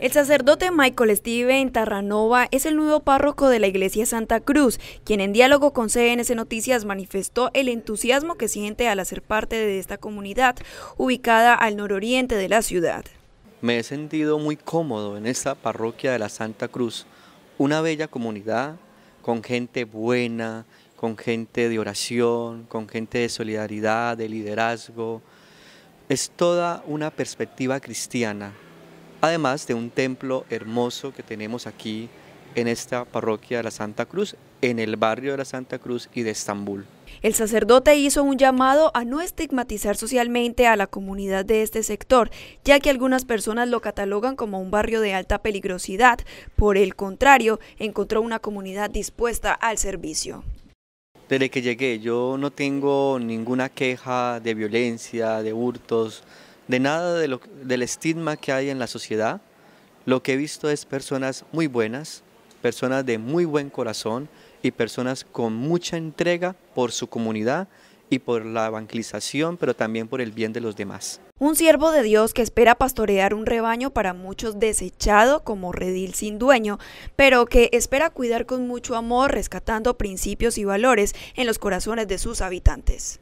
El sacerdote Michael Steven Tarranova es el nuevo párroco de la Iglesia Santa Cruz, quien en diálogo con CNS Noticias manifestó el entusiasmo que siente al hacer parte de esta comunidad ubicada al nororiente de la ciudad. Me he sentido muy cómodo en esta parroquia de la Santa Cruz, una bella comunidad con gente buena, con gente de oración, con gente de solidaridad, de liderazgo. Es toda una perspectiva cristiana además de un templo hermoso que tenemos aquí en esta parroquia de la Santa Cruz, en el barrio de la Santa Cruz y de Estambul. El sacerdote hizo un llamado a no estigmatizar socialmente a la comunidad de este sector, ya que algunas personas lo catalogan como un barrio de alta peligrosidad. Por el contrario, encontró una comunidad dispuesta al servicio. Desde que llegué yo no tengo ninguna queja de violencia, de hurtos, de nada del estigma que hay en la sociedad. Lo que he visto es personas muy buenas, personas de muy buen corazón y personas con mucha entrega por su comunidad y por la evangelización, pero también por el bien de los demás. Un siervo de Dios que espera pastorear un rebaño para muchos desechado como redil sin dueño, pero que espera cuidar con mucho amor, rescatando principios y valores en los corazones de sus habitantes.